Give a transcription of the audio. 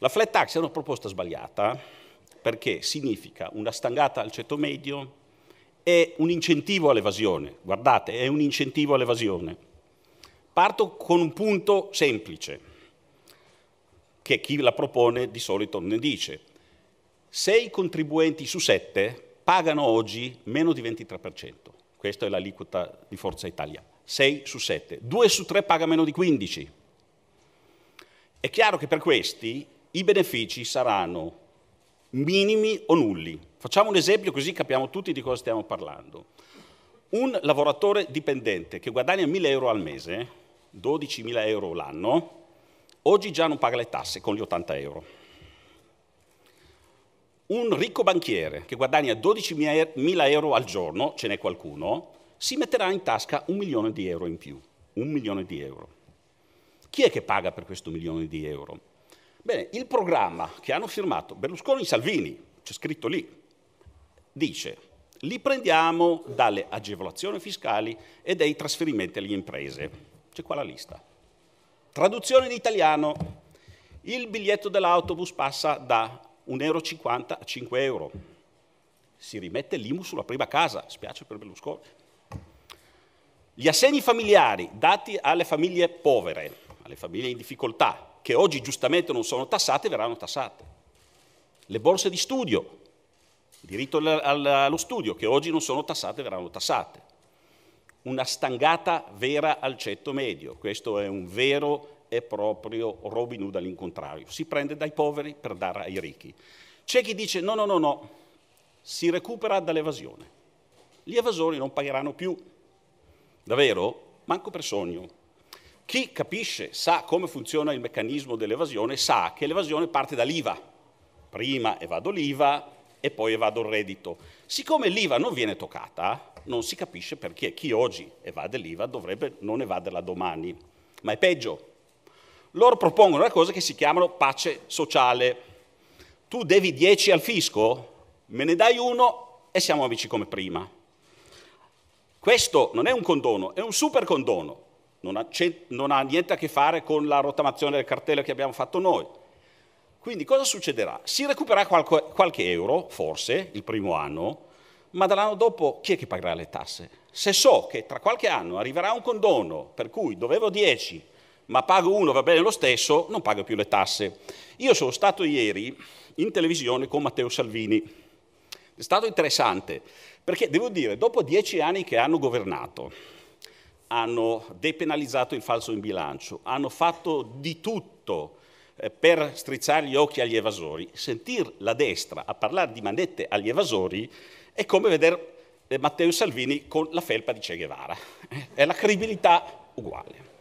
La flat tax è una proposta sbagliata perché significa una stangata al ceto medio e un incentivo all'evasione. Guardate, è un incentivo all'evasione. Parto con un punto semplice che chi la propone di solito ne dice. Sei contribuenti su sette pagano oggi meno di 23%. Questa è l'aliquota di Forza Italia. 6 su 7. 2 su 3 paga meno di 15. È chiaro che per questi i benefici saranno minimi o nulli. Facciamo un esempio così capiamo tutti di cosa stiamo parlando. Un lavoratore dipendente che guadagna 1.000 euro al mese, 12.000 euro l'anno, oggi già non paga le tasse con gli 80 euro. Un ricco banchiere che guadagna 12.000 euro al giorno, ce n'è qualcuno, si metterà in tasca un milione di euro in più. Un milione di euro. Chi è che paga per questo milione di euro? Bene, il programma che hanno firmato Berlusconi e Salvini, c'è scritto lì, dice li prendiamo dalle agevolazioni fiscali e dai trasferimenti alle imprese. C'è qua la lista. Traduzione in italiano. Il biglietto dell'autobus passa da 1,50 euro a 5 euro. Si rimette l'IMU sulla prima casa, spiace per Berlusconi. Gli assegni familiari dati alle famiglie povere, alle famiglie in difficoltà, che oggi giustamente non sono tassate, verranno tassate. Le borse di studio, diritto allo studio, che oggi non sono tassate, verranno tassate. Una stangata vera al ceto medio, questo è un vero e proprio Robin Hood all'incontrario. Si prende dai poveri per dare ai ricchi. C'è chi dice no, no, no, no, si recupera dall'evasione. Gli evasori non pagheranno più. Davvero? Manco per sogno. Chi capisce, sa come funziona il meccanismo dell'evasione, sa che l'evasione parte dall'IVA. Prima evado l'IVA e poi evado il reddito. Siccome l'IVA non viene toccata, non si capisce perché chi oggi evade l'IVA dovrebbe non evaderla domani. Ma è peggio. Loro propongono una cosa che si chiamano pace sociale. Tu devi 10 al fisco, me ne dai uno e siamo amici come prima. Questo non è un condono, è un super condono non ha, non ha niente a che fare con la rottamazione del cartello che abbiamo fatto noi. Quindi cosa succederà? Si recupererà qualche, qualche euro, forse, il primo anno, ma dall'anno dopo chi è che pagherà le tasse? Se so che tra qualche anno arriverà un condono per cui dovevo 10, ma pago uno, va bene lo stesso, non pago più le tasse. Io sono stato ieri in televisione con Matteo Salvini. È stato interessante, perché devo dire, dopo dieci anni che hanno governato, hanno depenalizzato il falso in bilancio, hanno fatto di tutto eh, per strizzare gli occhi agli evasori. Sentire la destra a parlare di manette agli evasori è come vedere eh, Matteo Salvini con la felpa di Che Guevara. Eh, è la credibilità uguale.